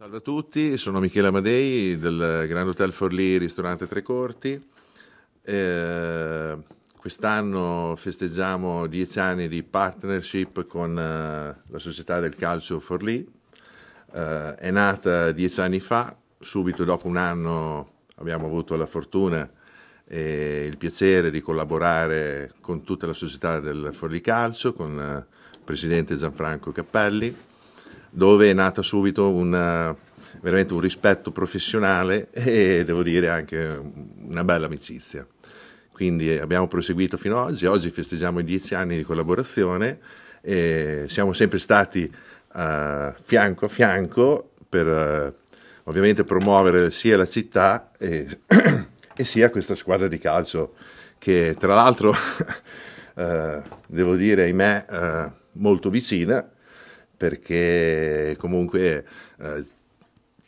Salve a tutti, sono Michele Amadei del Grand Hotel Forlì, ristorante Tre Corti. Eh, quest'anno festeggiamo dieci anni di partnership con eh, la società del calcio Forlì. Eh, è nata dieci anni fa, subito dopo un anno abbiamo avuto la fortuna e il piacere di collaborare con tutta la società del Forlì Calcio, con eh, il presidente Gianfranco Cappelli dove è nato subito una, eh, veramente un rispetto professionale e devo dire anche una bella amicizia. Quindi abbiamo proseguito fino ad oggi, oggi festeggiamo i dieci anni di collaborazione e siamo sempre stati uh, fianco a fianco per uh, ovviamente promuovere sia la città e, e, sia questa squadra di calcio che tra l'altro uh, devo dire ahimè molto vicina perché comunque eh,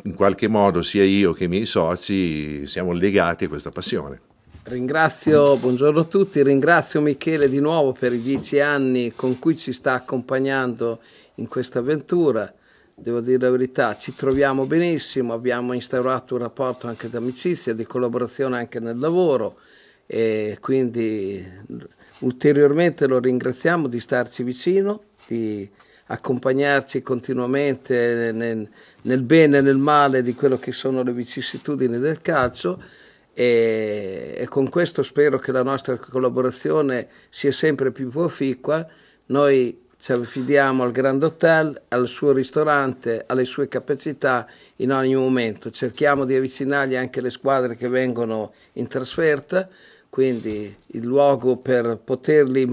in qualche modo sia io che i miei soci siamo legati a questa passione. Ringrazio, buongiorno a tutti, ringrazio Michele di nuovo per i dieci anni con cui ci sta accompagnando in questa avventura. Devo dire la verità, ci troviamo benissimo, abbiamo instaurato un rapporto anche d'amicizia, di collaborazione anche nel lavoro e quindi ulteriormente lo ringraziamo di starci vicino, di accompagnarci continuamente nel, nel bene e nel male di quello che sono le vicissitudini del calcio e, e con questo spero che la nostra collaborazione sia sempre più proficua. Noi ci affidiamo al Grand Hotel, al suo ristorante, alle sue capacità in ogni momento. Cerchiamo di avvicinargli anche le squadre che vengono in trasferta, quindi il luogo per poterli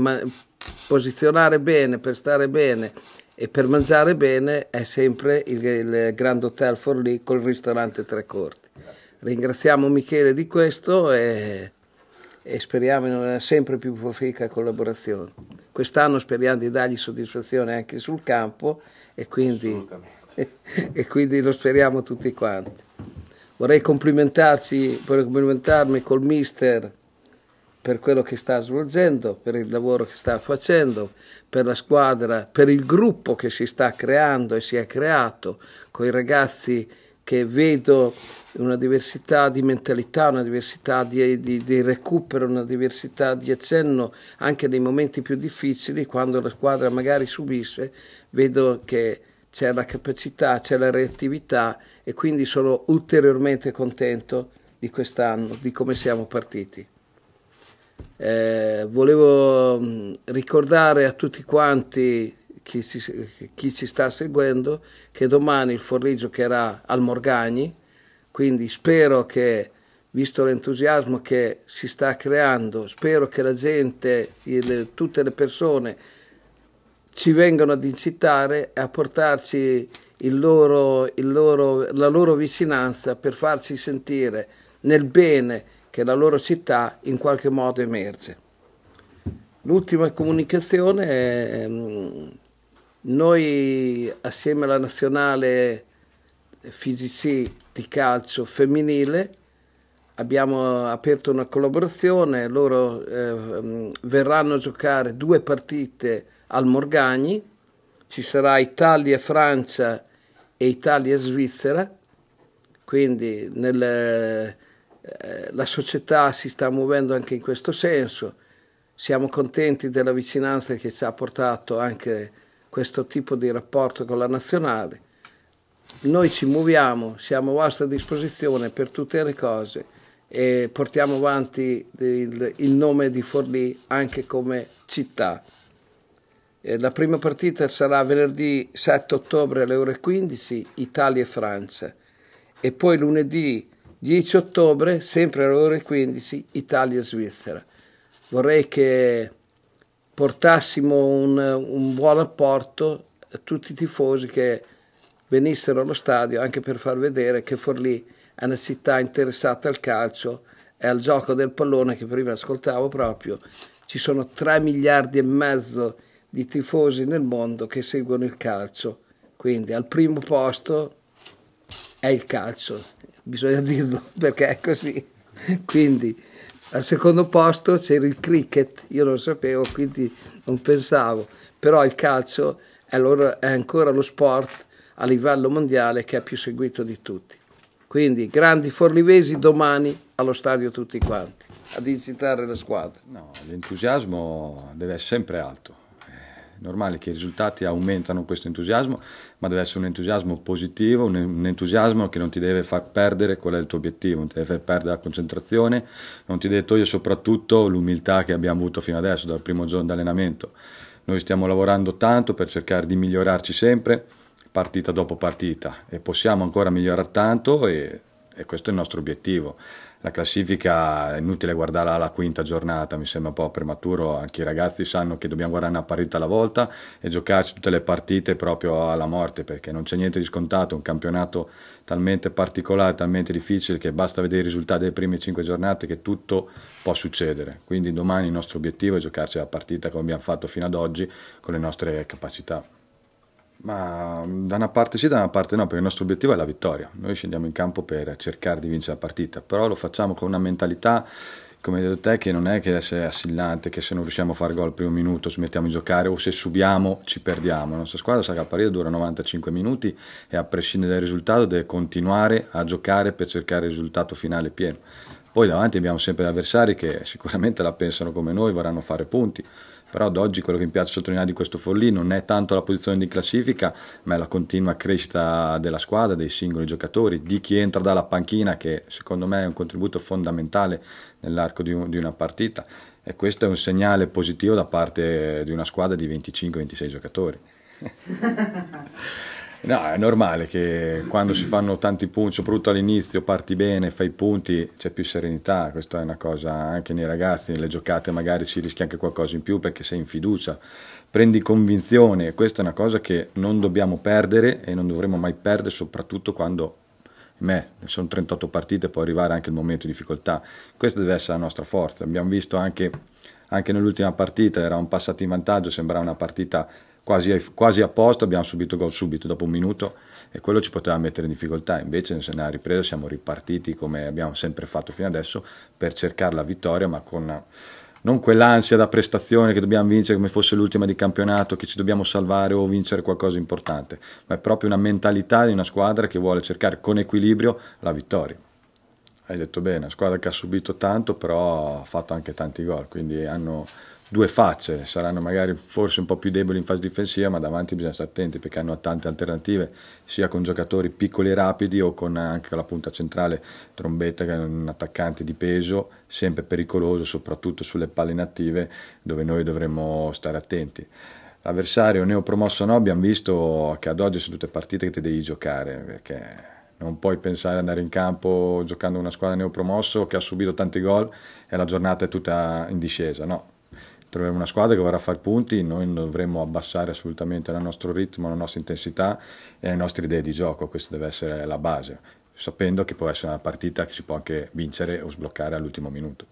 posizionare bene, per stare bene e per mangiare bene è sempre il, il Grand Hotel Forlì col ristorante Tre Corti. Ringraziamo Michele di questo e, e speriamo in una sempre più proficua collaborazione. Quest'anno speriamo di dargli soddisfazione anche sul campo e quindi, e, quindi lo speriamo tutti quanti. Vorrei complimentarci, complimentarmi col mister per quello che sta svolgendo, per il lavoro che sta facendo, per la squadra, per il gruppo che si sta creando e si è creato, con i ragazzi che vedo una diversità di mentalità, una diversità di, di, di, recupero, una diversità di accenno anche nei momenti più difficili, quando la squadra magari subisce, vedo che c'è la capacità, c'è la reattività e quindi sono ulteriormente contento di quest'anno, di come siamo partiti. Eh, volevo mm, ricordare a tutti quanti chi ci, chi ci, sta seguendo che domani il forriggio che era al Morgagni, quindi spero che, visto l'entusiasmo che si sta creando, spero che la gente, il, tutte le persone ci vengano ad incitare a portarci il loro, il loro, la loro vicinanza per farci sentire nel bene che la loro città in qualche modo emerge. L'ultima comunicazione è ehm, noi assieme alla nazionale FIGC di calcio femminile abbiamo aperto una collaborazione, loro eh, verranno a giocare due partite al Morgagni, ci sarà Italia-Francia e Italia-Svizzera, quindi nel, eh, la società si sta muovendo anche in questo senso, siamo contenti della vicinanza che ci ha portato anche questo tipo di rapporto con la nazionale. Noi ci muoviamo, siamo a vostra disposizione per tutte le cose e portiamo avanti il, il nome di Forlì anche come città. Eh, la prima partita sarà venerdì 7 ottobre alle ore 15, Italia e Francia, e poi lunedì 10 ottobre, sempre alle ore 15, Italia-Svizzera. Vorrei che portassimo un, un buon apporto a tutti i tifosi che venissero allo stadio anche per far vedere che Forlì è una città interessata al calcio e al gioco del pallone che prima ascoltavo proprio. Ci sono 3 miliardi e mezzo di tifosi nel mondo che seguono il calcio, quindi al primo posto è il calcio bisogna dirlo perché è così. Quindi al secondo posto c'era il cricket, io lo sapevo, quindi non pensavo, però il calcio è, loro, è ancora lo sport a livello mondiale che è più seguito di tutti. Quindi grandi forlivesi domani allo stadio tutti quanti, ad incitare la squadra. No, l'entusiasmo deve essere sempre alto è normale che i risultati aumentano questo entusiasmo, ma deve essere un entusiasmo positivo, un, entusiasmo che non ti deve far perdere qual è il tuo obiettivo, non ti deve far perdere la concentrazione, non ti deve togliere soprattutto l'umiltà che abbiamo avuto fino adesso, dal primo giorno di allenamento. Noi stiamo lavorando tanto per cercare di migliorarci sempre, partita dopo partita, e possiamo ancora migliorare tanto e, e questo è il nostro obiettivo la classifica è inutile guardarla alla quinta giornata, mi sembra un po' prematuro, anche i ragazzi sanno che dobbiamo guardare una partita alla volta e giocarci tutte le partite proprio alla morte, perché non c'è niente di scontato, un campionato talmente particolare, talmente difficile che basta vedere i risultati delle prime cinque giornate che tutto può succedere. Quindi domani il nostro obiettivo è giocarci la partita come abbiamo fatto fino ad oggi con le nostre capacità. Ma mm, da una parte sì, da una parte no, perché il nostro obiettivo è la vittoria. Noi scendiamo in campo per cercare di vincere la partita, però lo facciamo con una mentalità, come hai detto te, che non è che se è assillante, che se non riusciamo a fare gol al primo minuto smettiamo di giocare o se subiamo ci perdiamo. La nostra squadra sa che la partita dura 95 minuti e a prescindere dal risultato deve continuare a giocare per cercare il risultato finale pieno. Poi davanti abbiamo sempre avversari che sicuramente la pensano come noi, vorranno fare punti però ad oggi quello che mi piace sottolineare di questo Forlì non è tanto la posizione di classifica, ma è la continua crescita della squadra, dei singoli giocatori, di chi entra dalla panchina, che secondo me è un contributo fondamentale nell'arco di, un, di una partita. E questo è un segnale positivo da parte di una squadra di 25-26 giocatori. No, è normale che quando si fanno tanti punti, soprattutto all'inizio, parti bene, fai i punti, c'è più serenità. Questa è una cosa anche nei ragazzi, nelle giocate magari si rischia anche qualcosa in più perché sei in fiducia, prendi convinzione. Questa è una cosa che non dobbiamo perdere e non dovremo mai perdere, soprattutto quando me, sono 38 partite, può arrivare anche il momento di difficoltà. Questa deve essere la nostra forza. Abbiamo visto anche, anche nell'ultima partita, era un passato in vantaggio, sembrava una partita quasi, quasi posto, abbiamo subito gol subito, dopo un minuto, e quello ci poteva mettere in difficoltà. Invece se ne ha ripresa siamo ripartiti come abbiamo sempre fatto fino adesso per cercare la vittoria, ma con... Eh, non quell'ansia da prestazione che dobbiamo vincere come fosse l'ultima di campionato, che ci dobbiamo salvare o vincere qualcosa di importante, ma è proprio una mentalità di una squadra che vuole cercare con equilibrio la vittoria. Hai detto bene, una squadra che ha subito tanto, però ha fatto anche tanti gol, quindi hanno due facce, saranno magari forse un po' più deboli in fase difensiva, ma davanti bisogna stare attenti perché hanno tante alternative, sia con giocatori piccoli e rapidi o con anche la punta centrale Trombetta che è un attaccante di peso, sempre pericoloso, soprattutto sulle palle inattive, dove noi dovremmo stare attenti. L'avversario neopromosso o no, abbiamo visto che ad oggi sono tutte partite che ti devi giocare, perché non puoi pensare ad andare in campo giocando una squadra neopromosso che ha subito tanti gol e la giornata è tutta in discesa, no? troviamo una squadra che vorrà fare punti, noi dovremmo abbassare assolutamente il nostro ritmo, la nostra intensità e le nostre idee di gioco, questa deve essere la base, sapendo che può essere una partita che si può anche vincere o sbloccare all'ultimo minuto.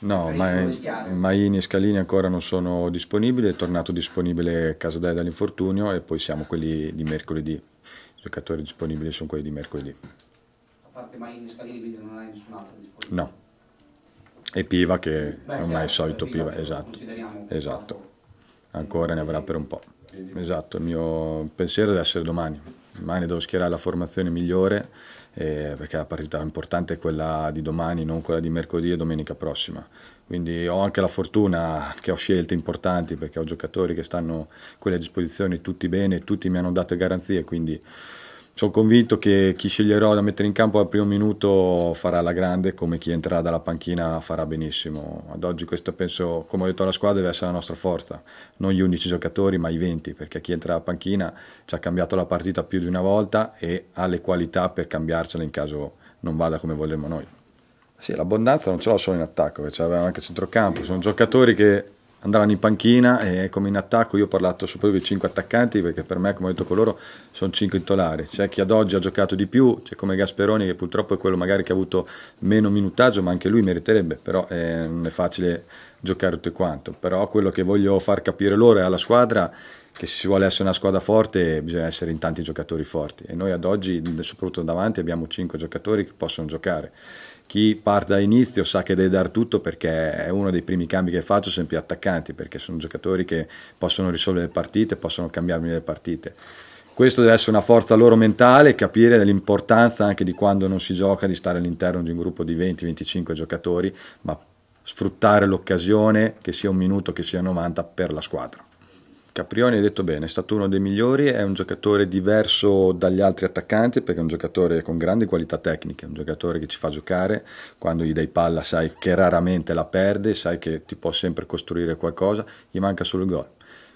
No, ma, Maini e Scalini ancora non sono disponibili, è tornato disponibile Casadei dall'infortunio e poi siamo quelli di mercoledì, i giocatori disponibili sono quelli di mercoledì. A parte Maini e Scalini quindi non hai nessun altro disponibile? No e Piva che ormai è il solito Piva, esatto, esatto, ancora ne avrà per un po'. Esatto, il mio pensiero deve essere domani, domani devo schierare la formazione migliore eh, perché la partita importante è quella di domani, non quella di mercoledì e domenica prossima. Quindi ho anche la fortuna che ho scelte importanti perché ho giocatori che stanno a quelle a disposizione tutti bene, tutti mi hanno dato garanzie, quindi sono convinto che chi sceglierò da mettere in campo al primo minuto farà la grande, come chi entrerà dalla panchina farà benissimo. Ad oggi questo penso, come ho detto alla squadra, deve essere la nostra forza, non gli 11 giocatori ma i 20, perché chi entra dalla panchina ci ha cambiato la partita più di una volta e ha le qualità per cambiarcela in caso non vada come vogliamo noi. Sì, l'abbondanza non ce l'ho solo in attacco, ce cioè, l'avevamo anche a centrocampo, sono giocatori che andavano in panchina e come in attacco io ho parlato soprattutto di 5 attaccanti perché per me, come ho detto con loro sono 5 titolari. C'è chi ad oggi ha giocato di più, c'è come Gasperoni che purtroppo è quello magari che ha avuto meno minutaggio, ma anche lui meriterebbe, però eh, non è facile giocare tutto quanto. Però quello che voglio far capire loro e alla squadra che se si vuole essere una squadra forte bisogna essere in tanti giocatori forti e noi ad oggi soprattutto davanti abbiamo 5 giocatori che possono giocare chi parte da inizio sa che deve dar tutto perché è uno dei primi cambi che faccio sempre attaccanti perché sono giocatori che possono risolvere le partite, possono cambiarmi le partite. Questo deve essere una forza loro mentale, capire l'importanza anche di quando non si gioca di stare all'interno di un gruppo di 20-25 giocatori, ma sfruttare l'occasione, che sia un minuto, che sia 90, per la squadra. Caprioni ha detto bene, è stato uno dei migliori, è un giocatore diverso dagli altri attaccanti perché è un giocatore con grandi qualità tecniche, è un giocatore che ci fa giocare, quando gli dai palla sai che raramente la perde, sai che ti può sempre costruire qualcosa, gli manca solo il gol.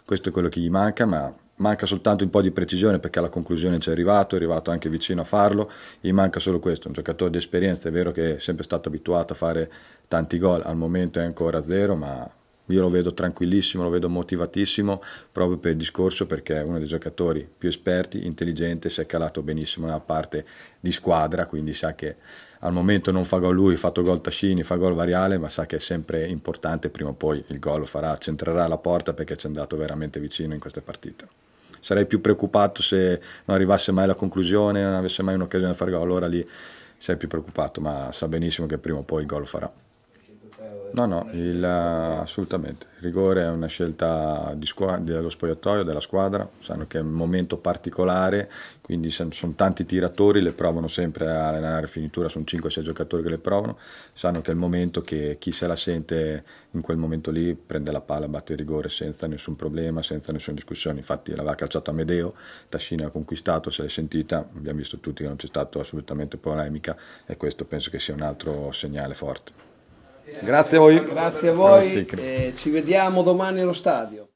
Questo è quello che gli manca, ma manca soltanto un po' di precisione perché alla conclusione ci è arrivato, è arrivato anche vicino a farlo, gli manca solo questo, un giocatore di esperienza, è vero che è sempre stato abituato a fare tanti gol, al momento è ancora zero, ma io lo vedo tranquillissimo, lo vedo motivatissimo proprio per il discorso perché è uno dei giocatori più esperti, intelligente, si è calato benissimo nella parte di squadra, quindi sa che al momento non fa gol lui, ha fatto gol Tascini, fa gol Variale, ma sa che è sempre importante, prima o poi il gol lo farà, centrerà la porta perché ci è andato veramente vicino in queste partite. Sarei più preoccupato se non arrivasse mai alla conclusione, non avesse mai un'occasione di fare gol, allora lì sei più preoccupato, ma sa benissimo che prima o poi il gol lo farà. No, no, il, eh, assolutamente. Il rigore è una scelta squa- dello spogliatoio, della squadra, sanno che è un momento particolare, quindi sono tanti tiratori, le provano sempre a alla finitura, sono 5-6 giocatori che le provano, sanno che è il momento che chi se la sente in quel momento lì prende la palla, batte il rigore senza nessun problema, senza nessuna discussione, infatti l'aveva calciato Amedeo, Tascina ha conquistato, se l'è sentita, abbiamo visto tutti che non c'è stata assolutamente polemica e questo penso che sia un altro segnale forte. Grazie a voi. Grazie a voi. Grazie. Eh, ci vediamo domani allo stadio.